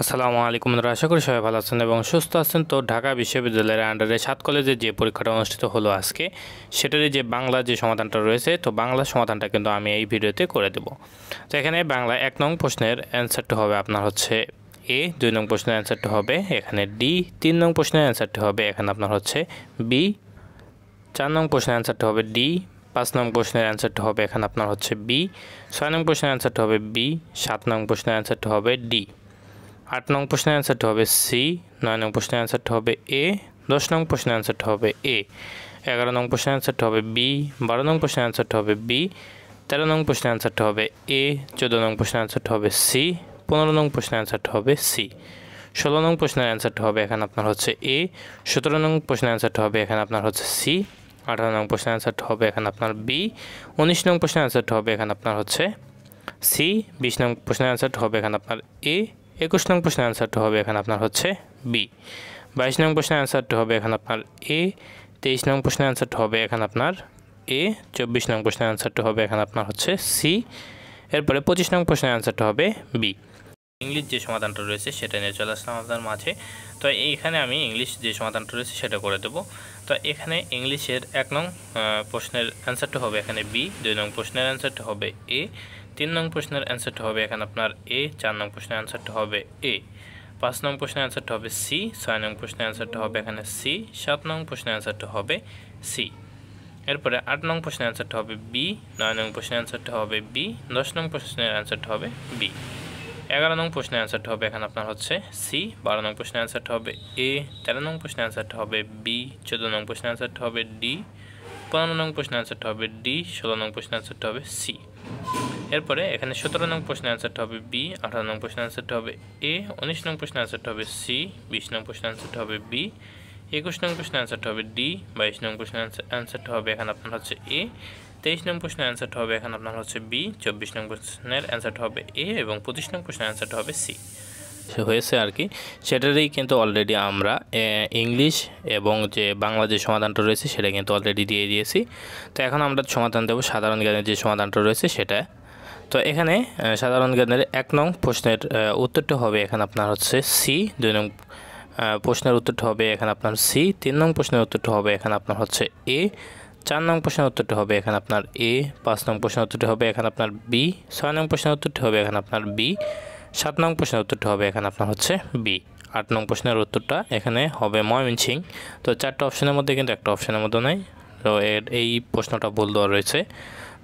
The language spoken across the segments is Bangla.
আসসালামু আলাইকুম আশা করি সবাই ভালো আছেন এবং সুস্থ আছেন তো ঢাকা বিশ্ববিদ্যালয়ের আন্ডারে সাত কলেজে যে পরীক্ষাটা অনুষ্ঠিত হলো আজকে সেটারই যে বাংলা যে সমাধানটা রয়েছে তো বাংলা সমাধানটা কিন্তু আমি এই ভিডিওতে করে দেব তো এখানে বাংলা এক নং প্রশ্নের অ্যান্সারটি হবে আপনার হচ্ছে এ দুই নং প্রশ্নের অ্যান্সারটা হবে এখানে ডি তিন নং প্রশ্নের অ্যান্সারটা হবে এখানে আপনার হচ্ছে বি চার নং প্রশ্নের অ্যান্সারটা হবে ডি পাঁচ নং প্রশ্নের অ্যান্সারটা হবে এখানে আপনার হচ্ছে বি ছয় নং প্রশ্নের অ্যান্সারটি হবে বি সাত নং প্রশ্নের অ্যান্সারটি হবে ডি আট নং প্রশ্নের অ্যান্সারটা হবে সি নয় নং প্রশ্নের অ্যান্সারটা হবে এ দশ নং প্রশ্নের অ্যান্সারটা হবে এ এগারো নং প্রশ্নের অ্যান্সারটা হবে বি বারো নং প্রশ্নের অ্যান্সারটা হবে বি তেরো নং প্রশ্নের অ্যান্সারটা হবে এ চোদ্দো নং প্রশ্নের অ্যান্সারটা হবে সি পনেরো নং প্রশ্নের অ্যান্সারটা হবে সি ষোলো নং প্রশ্নের অ্যান্সারটা হবে এখানে আপনার হচ্ছে এ সতেরো নং প্রশ্নের অ্যান্সারটা হবে এখানে আপনার হচ্ছে সি আঠারো নং প্রশ্নের অ্যান্সারটা হবে এখানে আপনার বি উনিশ নং প্রশ্নের অ্যান্সারটা হবে এখানে আপনার হচ্ছে সি বিশ নং প্রশ্নের অ্যান্সারটা হবে এখানে আপনার এ একুশ নং প্রশ্নের অ্যান্সারটা হবে এখানে আপনার হচ্ছে বি বাইশ নং প্রশ্নের অ্যান্সারটা হবে এখানে আপনার এ তেইশ নং প্রশ্নের অ্যান্সারটা হবে এখানে আপনার এ চব্বিশ নং প্রশ্নের অ্যান্সারটা হবে এখানে আপনার হচ্ছে সি এরপরে পঁচিশ নং প্রশ্নের অ্যান্সারটা হবে বি ইংলিশ যে সমাধানটা রয়েছে সেটা নিয়ে চলে আসলাম আপনার মাঝে তো এইখানে আমি ইংলিশ যে সমাধানটা রয়েছে সেটা করে দেবো তো এখানে ইংলিশের এক নং প্রশ্নের অ্যান্সারটা হবে এখানে বি দুই নং প্রশ্নের অ্যান্সারটা হবে এ তিন নং প্রশ্নের অ্যান্সারটা হবে এখানে আপনার এ চার নং প্রশ্নের অ্যান্সারটা হবে এ পাঁচ নং প্রশ্নের অ্যান্সারটা হবে সি ছয় নং প্রশ্নের অ্যান্সারটা হবে এখানে সি সাত নং প্রশ্নের অ্যান্সারটা হবে সি এরপরে আট নং প্রশ্নের অ্যান্সারটা হবে বি নয় নং প্রশ্নের অ্যান্সারটা হবে বি দশ নং প্রশ্নের অ্যান্সারটা হবে বি এগারো নং প্রশ্নের অ্যান্সারটা হবে এখানে আপনার হচ্ছে সি বারো নং প্রশ্নের অ্যান্সারটা হবে এ তেরো নং প্রশ্নের অ্যান্সারটা হবে বি চোদ্দ নং প্রশ্নের অ্যান্সারটা হবে ডি পনেরো নং প্রশ্নের অ্যান্সারটা হবে ডি ষোলো নং প্রশ্নের অ্যান্সারটা হবে সি এরপরে এখানে সতেরো নং প্রশ্নের অ্যান্সারটা হবে বি আঠারো নং প্রশ্নের অ্যান্সারটা হবে এ উনিশ নং প্রশ্নের অ্যান্সারটা হবে সি বিশ নং প্রশ্নের অ্যান্সারটা হবে বি একুশ নং প্রশ্নের অ্যান্সারটা হবে ডি বাইশ নং প্রশ্নের অ্যান্সারটা হবে এখানে আপনার হচ্ছে এ তেইশ নং প্রশ্নের অ্যান্সারটা হবে এখানে আপনার হচ্ছে বি চব্বিশ নং প্রশ্নের অ্যান্সারটা হবে এ এবং পঁচিশ নং প্রশ্নের অ্যান্সারটা হবে সি হয়েছে আর কি সেটারই কিন্তু অলরেডি আমরা ইংলিশ এবং যে বাংলা যে সমাধানটা রয়েছে সেটা কিন্তু অলরেডি দিয়ে দিয়েছি তো এখন আমরা সমাধান দেবো সাধারণ জ্ঞানের যে সমাধানটা রয়েছে সেটা তো এখানে সাধারণ জ্ঞানের এক নং প্রশ্নের উত্তরটি হবে এখানে আপনার হচ্ছে সি দুই নং প্রশ্নের উত্তরটি হবে এখানে আপনার সি তিন নং প্রশ্নের উত্তরটি হবে এখানে আপনার হচ্ছে এ চার নং প্রশ্নের উত্তরটি হবে এখানে আপনার এ পাঁচ নং প্রশ্নের উত্তরটি হবে এখানে আপনার বি ছয় নং প্রশ্নের উত্তরটি হবে এখানে আপনার বি সাত নং প্রশ্নের উত্তরটি হবে এখানে আপনার হচ্ছে বি আট নং প্রশ্নের উত্তরটা এখানে হবে ময়মনসিং তো চারটা অপশনের মধ্যে কিন্তু একটা অপশনের মধ্যে নেই তো এর এই প্রশ্নটা ভুল দেওয়া রয়েছে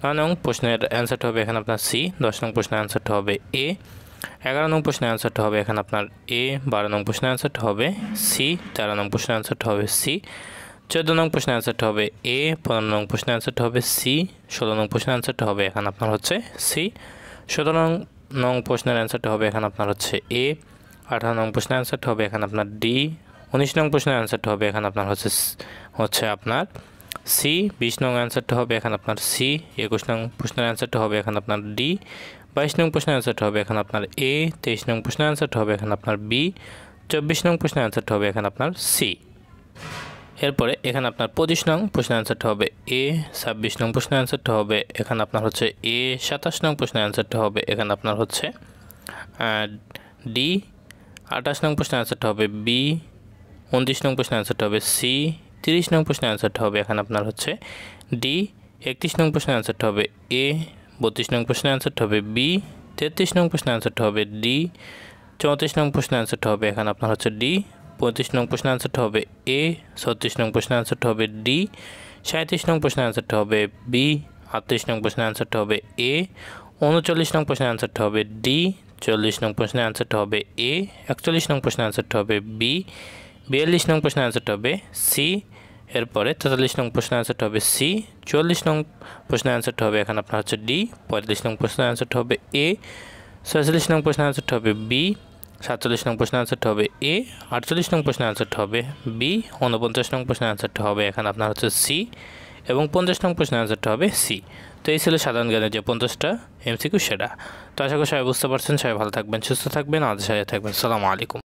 নয় নং প্রশ্নের অ্যান্সারটা হবে এখানে আপনার সি দশ নং প্রশ্নের অ্যান্সারটা হবে এ এগারো নং প্রশ্নের অ্যান্সারটা হবে এখানে আপনার এ বারো নং প্রশ্নের অ্যান্সারটা হবে সি তেরো নং প্রশ্নের অ্যান্সারটা হবে সি চোদ্দ নং প্রশ্নের অ্যান্সারটা হবে এ পনেরো নং প্রশ্নের অ্যান্সারটা হবে সি ষোলো নং প্রশ্নের অ্যান্সারটা হবে এখানে আপনার হচ্ছে সি সতেরো নং নং প্রশ্নের অ্যান্সারটা হবে এখানে আপনার হচ্ছে এ আঠারো নং প্রশ্নের অ্যান্সারটা হবে এখানে আপনার ডি উনিশ নং প্রশ্নের অ্যান্সারটা হবে এখানে আপনার হচ্ছে হচ্ছে আপনার সি বিশ নং অ্যান্সারটা হবে এখানে আপনার সি একুশ নং প্রশ্নের অ্যান্সারটা হবে এখানে আপনার ডি বাইশ নং প্রশ্নের অ্যান্সারটা হবে এখানে আপনার এ তেইশ নং প্রশ্নের অ্যান্সারটা হবে এখানে আপনার বি চব্বিশ নং প্রশ্নের অ্যান্সারটা হবে এখানে আপনার সি এরপরে এখানে আপনার পঁচিশ নং প্রশ্নের অ্যান্সারটা হবে এ ছাব্বিশ নং প্রশ্নের অ্যান্সারটা হবে এখানে আপনার হচ্ছে এ সাতাশ নং প্রশ্নের অ্যান্সারটা হবে এখানে আপনার হচ্ছে ডি আঠাশ নং প্রশ্নের অ্যান্সারটা হবে বি উনত্রিশ নং প্রশ্নের অ্যান্সারটা হবে সি তিরিশ নং প্রশ্নের অ্যান্সারটা হবে এখন আপনার হচ্ছে ডি একত্রিশ নং প্রশ্নের অ্যান্সারটা হবে এ বত্রিশ নং প্রশ্নের অ্যান্সারটা হবে বি তেত্রিশ নং প্রশ্নের অ্যান্সারটা হবে ডি চৌত্রিশ নং প্রশ্নের অ্যান্সারটা হবে এখন আপনার হচ্ছে ডি পঁয়ত্রিশ নং প্রশ্নের অ্যান্সারটা হবে এ ছত্রিশ নং প্রশ্নের অ্যান্সারটা হবে ডি সাঁত্রিশ নং প্রশ্নের অ্যান্সারটা হবে বি আটত্রিশ নং প্রশ্নের অ্যান্সারটা হবে এ উনচল্লিশ নং প্রশ্নের অ্যান্সারটা হবে ডি চল্লিশ নং প্রশ্নের অ্যান্সারটা হবে এ একচল্লিশ নং প্রশ্নের অ্যান্সারটা হবে বি বিয়াল্লিশ নং প্রশ্নের অ্যান্সারটা হবে সি এরপরে তেতাল্লিশ নং প্রশ্নের অ্যান্সারটা হবে সি চুয়াল্লিশ নং প্রশ্নের অ্যান্সারটা হবে এখানে আপনার হচ্ছে ডি পঁয়তাল্লিশ নং প্রশ্নের অ্যান্সারটা হবে এ ছয়চল্লিশ নং প্রশ্নের অ্যান্সারটা হবে বি সাতচল্লিশ নং প্রশ্নের অ্যান্সারটা হবে এ আটচল্লিশ নং প্রশ্নের অ্যান্সারটা হবে বি উনপঞ্চাশ নং প্রশ্নের অ্যান্সারটা হবে এখানে আপনার হচ্ছে সি এবং পঞ্চাশ নং প্রশ্নের অ্যান্সারটা হবে সি তো এই ছিল সাধারণ জ্ঞানের যে পঞ্চাশটা এমসিকিউ সেটা তো আশা করি সবাই বুঝতে পারছেন সবাই ভালো থাকবেন সুস্থ থাকবেন আমাদের থাকবেন সালামু আলাইকুম